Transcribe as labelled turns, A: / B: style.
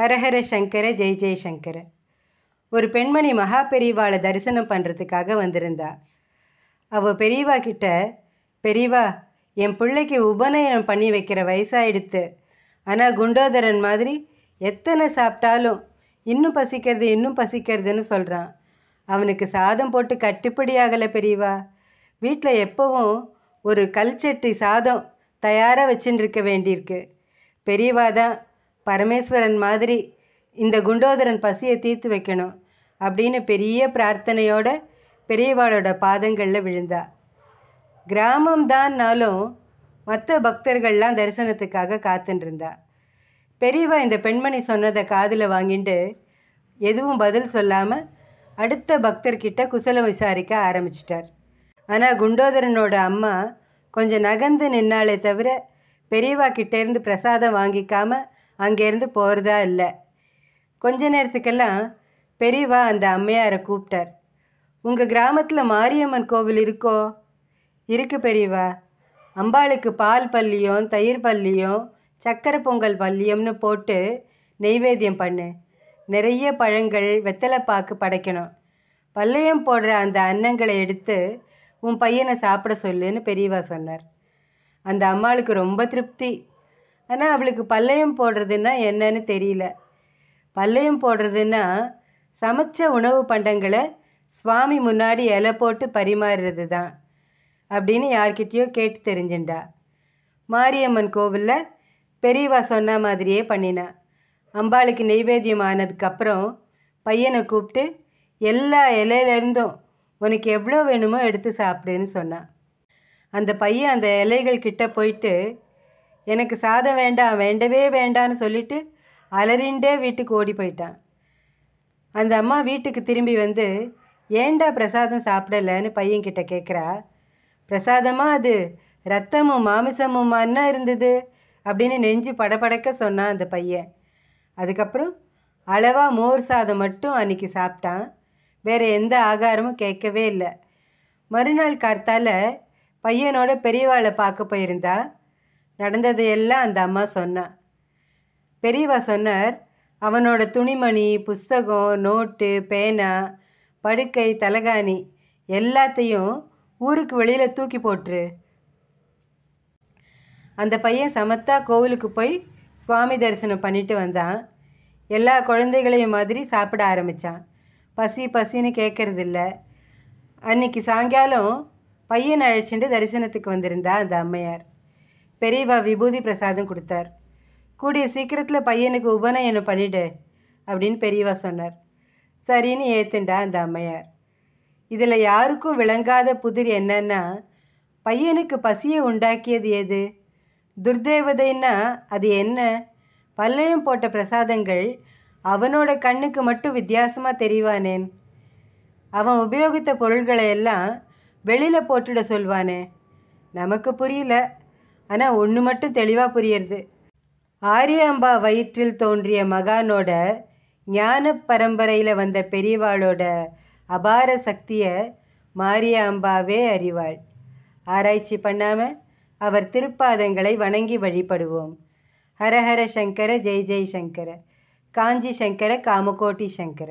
A: ஹரஹர சங்கர ஜெய் ஜெய் ஒரு பெண்மணி மகா பெரியவாளை தரிசனம் பண்ணுறதுக்காக வந்திருந்தா அவள் பெரியவா கிட்ட பெரியவா என் பிள்ளைக்கு உபநயனம் பண்ணி வைக்கிற வயசாயிடுத்து ஆனால் குண்டோதரன் மாதிரி எத்தனை சாப்பிட்டாலும் இன்னும் பசிக்கிறது இன்னும் பசிக்கிறதுன்னு சொல்கிறான் அவனுக்கு சாதம் போட்டு கட்டுப்படி ஆகலை பெரியவா வீட்டில் எப்போவும் ஒரு கல்ச்சட்டி சாதம் தயாராக வச்சுட்டு இருக்க வேண்டியிருக்கு பெரியவா தான் பரமேஸ்வரன் மாதிரி இந்த குண்டோதரன் பசியை தீர்த்து வைக்கணும் அப்படின்னு பெரிய பிரார்த்தனையோட பெரியவாளோட பாதங்களில் விழுந்தா கிராமம்தான்னாலும் மற்ற பக்தர்கள்லாம் தரிசனத்துக்காக காத்துருந்தா பெரியவா இந்த பெண்மணி சொன்னதை காதில் வாங்கிட்டு எதுவும் பதில் சொல்லாமல் அடுத்த பக்தர்கிட்ட குசலம் விசாரிக்க ஆரம்பிச்சிட்டார் ஆனால் குண்டோதரனோட அம்மா கொஞ்சம் நகர்ந்து நின்னாலே தவிர பெரியவா கிட்டேருந்து பிரசாதம் வாங்கிக்காமல் அங்கேருந்து போகிறதா இல்லை கொஞ்ச நேரத்துக்கெல்லாம் பெரியவா அந்த அம்மையாரை கூப்பிட்டார் உங்கள் கிராமத்தில் மாரியம்மன் கோவில் இருக்கோ இருக்கு பெரியவா அம்பாளுக்கு பால் பள்ளியும் தயிர் பள்ளியும் சக்கரை பொங்கல் பள்ளியம்னு போட்டு நெய்வேத்தியம் பண்ணு நிறைய பழங்கள் வெத்தலை பாக்கு படைக்கணும் பள்ளியம் போடுற அந்த அன்னங்களை எடுத்து உன் பையனை சாப்பிட சொல்லுன்னு பெரியவா சொன்னார் அந்த அம்மாளுக்கு ரொம்ப திருப்தி ஆனால் அவளுக்கு பல்லயம் போடுறதுன்னா என்னன்னு தெரியல பல்லையும் போடுறதுன்னா சமைச்ச உணவு பண்டங்களை சுவாமி முன்னாடி இலை போட்டு பரிமாறுறது தான் அப்படின்னு யார்கிட்டேயோ கேட்டு தெரிஞ்சுண்டா மாரியம்மன் கோவிலில் பெரியவா சொன்ன மாதிரியே பண்ணினா அம்பாளுக்கு நெய்வேத்தியம் ஆனதுக்கப்புறம் பையனை கூப்பிட்டு எல்லா இலையிலேருந்தும் உனக்கு எவ்வளோ வேணுமோ எடுத்து சாப்பிடுன்னு சொன்னான் அந்த பையன் அந்த இலைகள் கிட்ட போயிட்டு எனக்கு சாதம் வேண்டாம் வேண்டவே வேண்டான்னு சொல்லிட்டு அலறிண்டே வீட்டுக்கு ஓடி போயிட்டான் அந்த அம்மா வீட்டுக்கு திரும்பி வந்து ஏண்டா பிரசாதம் சாப்பிடலன்னு கிட்ட கேட்குறா பிரசாதமா அது ரத்தமும் மாமிசமும் என்ன இருந்தது அப்படின்னு நெஞ்சு படபடக்க சொன்னான் அந்த பையன் அதுக்கப்புறம் அளவாக மோர் சாதம் மட்டும் அன்றைக்கி சாப்பிட்டான் வேறு எந்த ஆகாரமும் கேட்கவே இல்லை மறுநாள் கார்த்தால பையனோட பெரியவாளை பார்க்க போயிருந்தா நடந்ததையெல்லாம் அந்த அம்மா சொன்னான் பெரியவா சொன்னார் அவனோட துணிமணி புஸ்தகம் நோட்டு பேனா படுக்கை தலகாணி எல்லாத்தையும் ஊருக்கு வெளியில் தூக்கி போட்டுரு அந்த பையன் சமத்தா கோவிலுக்கு போய் சுவாமி தரிசனம் பண்ணிட்டு வந்தான் எல்லா குழந்தைகளையும் மாதிரி சாப்பிட ஆரம்பித்தான் பசி பசின்னு இல்லை அன்னைக்கு சாயங்காலம் பையன் அழைச்சிட்டு தரிசனத்துக்கு வந்திருந்தா அந்த அம்மையார் பெரியவா விபூதி பிரசாதம் கொடுத்தார் கூடிய சீக்கிரத்தில் பையனுக்கு உபநயனம் பண்ணிடு அப்படின்னு பெரியவா சொன்னார் சரின்னு ஏத்துண்டா அந்த அம்மையார் இதில் யாருக்கும் விளங்காத புதிர் என்னன்னா பையனுக்கு பசியை உண்டாக்கியது எது துர்தேவதைன்னா அது என்ன பல்லையும் போட்ட பிரசாதங்கள் அவனோட கண்ணுக்கு மட்டும் வித்தியாசமாக தெரிவானேன் அவன் உபயோகித்த பொருள்களை எல்லாம் வெளியில் போட்டுட சொல்வானே நமக்கு புரியல ஆனால் ஒன்று மட்டும் தெளிவாக புரியுறது ஆரியாம்பா வயிற்றில் தோன்றிய மகானோட ஞான பரம்பரையில் வந்த பெரியவாளோட அபார சக்தியை மாரியாம்பாவே அறிவாள் ஆராய்ச்சி பண்ணாமல் அவர் திருப்பாதங்களை வணங்கி வழிபடுவோம் ஹரஹர சங்கர ஜெய் ஜெய் சங்கர காஞ்சி சங்கர காமகோட்டி சங்கர